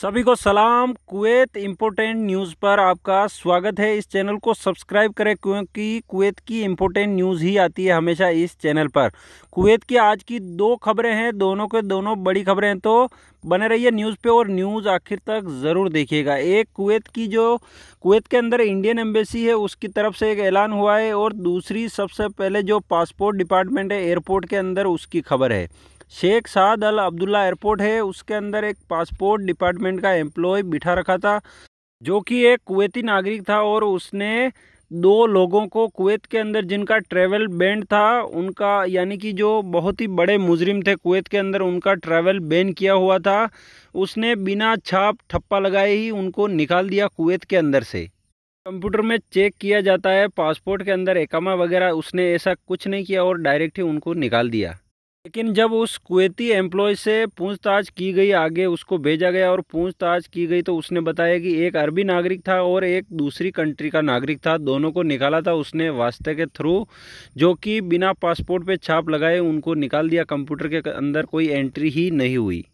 सभी को सलाम कुवैत इम्पोर्टेंट न्यूज़ पर आपका स्वागत है इस चैनल को सब्सक्राइब करें क्योंकि कुवैत की इम्पोर्टेंट न्यूज़ ही आती है हमेशा इस चैनल पर कुवैत की आज की दो खबरें हैं दोनों के दोनों बड़ी खबरें हैं तो बने रहिए न्यूज़ पे और न्यूज़ आखिर तक ज़रूर देखिएगा एक कुवैत की जो कुवैत के अंदर इंडियन एम्बेसी है उसकी तरफ से एक ऐलान हुआ है और दूसरी सबसे पहले जो पासपोर्ट डिपार्टमेंट है एयरपोर्ट के अंदर उसकी खबर है Sheikh Saad Al Abdullah airport है उसके अंदर एक पासपोर्ट डिपार्टमेंट का एम्प्लॉय बिठा रखा था जो कि एक कुवैती नागरिक था और उसने दो लोगों को कुवैत के अंदर जिनका ट्रैवल बैन था उनका यानी कि जो बहुत ही बड़े मुजरिम थे कुवैत के अंदर उनका ट्रैवल बैन किया हुआ था उसने बिना छाप ठप्पा लगाए ही उनको निकाल दिया कुवैत के अंदर से कंप्यूटर में चेक किया जाता है पासपोर्ट के अंदर एकामा वगैरह उसने ऐसा कुछ नहीं किया और डायरेक्ट ही उनको निकाल दिया लेकिन जब उस कुवैती एम्प्लॉय से पूछताछ की गई आगे उसको भेजा गया और पूछताछ की गई तो उसने बताया कि एक अरबी नागरिक था और एक दूसरी कंट्री का नागरिक था दोनों को निकाला था उसने वास्ते के थ्रू जो कि बिना पासपोर्ट पे छाप लगाए उनको निकाल दिया कंप्यूटर के अंदर कोई एंट्री ही नहीं हुई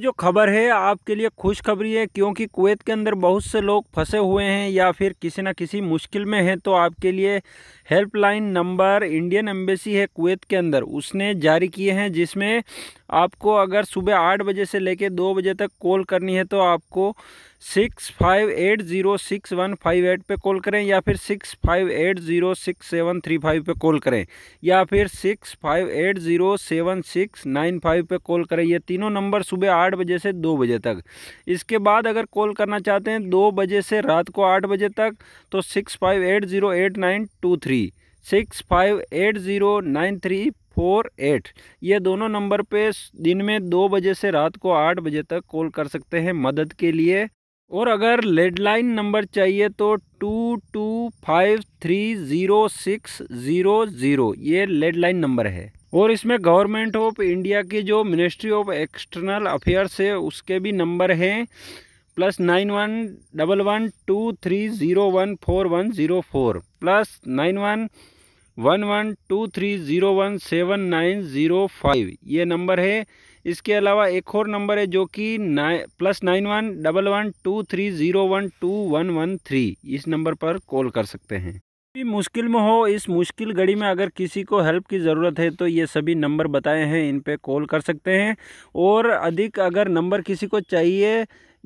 जो खबर है आपके लिए खुशखबरी है क्योंकि कुवैत के अंदर बहुत से लोग फंसे हुए हैं या फिर किसी ना किसी मुश्किल में हैं तो आपके लिए हेल्पलाइन नंबर इंडियन एम्बेसी है कुवैत के अंदर उसने जारी किए हैं जिसमें आपको अगर सुबह आठ बजे से लेकर दो बजे तक कॉल करनी है तो आपको six five eight zero six one five eight पर कॉल करें या फिर six five eight zero six seven three five पर कॉल करें या फिर six five eight zero seven six nine five पर कॉल करें ये तीनों नंबर सुबह आठ बजे से दो बजे तक इसके बाद अगर कॉल करना चाहते हैं दो बजे से रात को आठ बजे तक तो six five eight zero eight nine two three six five eight zero nine three four eight ये दोनों नंबर पे दिन में दो बजे से रात को आठ बजे तक कॉल कर सकते हैं मदद के लिए और अगर लेडलाइन नंबर चाहिए तो two two five three zero six zero zero ये लेडलाइन नंबर है और इसमें गवर्नमेंट ऑफ इंडिया की जो मिनिस्ट्री ऑफ एक्सटर्नल अफेयर्स है उसके भी नंबर हैं plus nine one double one two three zero one four one zero four plus nine one one one two three zero one seven nine zero five ये number है इसके अलावा एक और नंबर है जो कि plus nine one double one two three zero one two one one three इस नंबर पर कॉल कर सकते हैं भी मुश्किल में हो इस मुश्किल घड़ी में अगर किसी को हेल्प की ज़रूरत है तो ये सभी नंबर बताए हैं इन पे कॉल कर सकते हैं और अधिक अगर नंबर किसी को चाहिए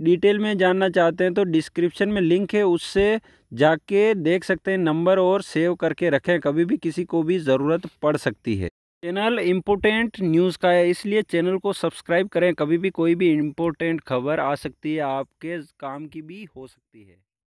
डिटेल में जानना चाहते हैं तो डिस्क्रिप्शन में लिंक है उससे जाके देख सकते हैं नंबर और सेव करके रखें कभी भी किसी को भी ज़रूरत पड़ सकती है चैनल इम्पोर्टेंट न्यूज़ का है इसलिए चैनल को सब्सक्राइब करें कभी भी कोई भी इम्पोर्टेंट खबर आ सकती है आपके काम की भी हो सकती है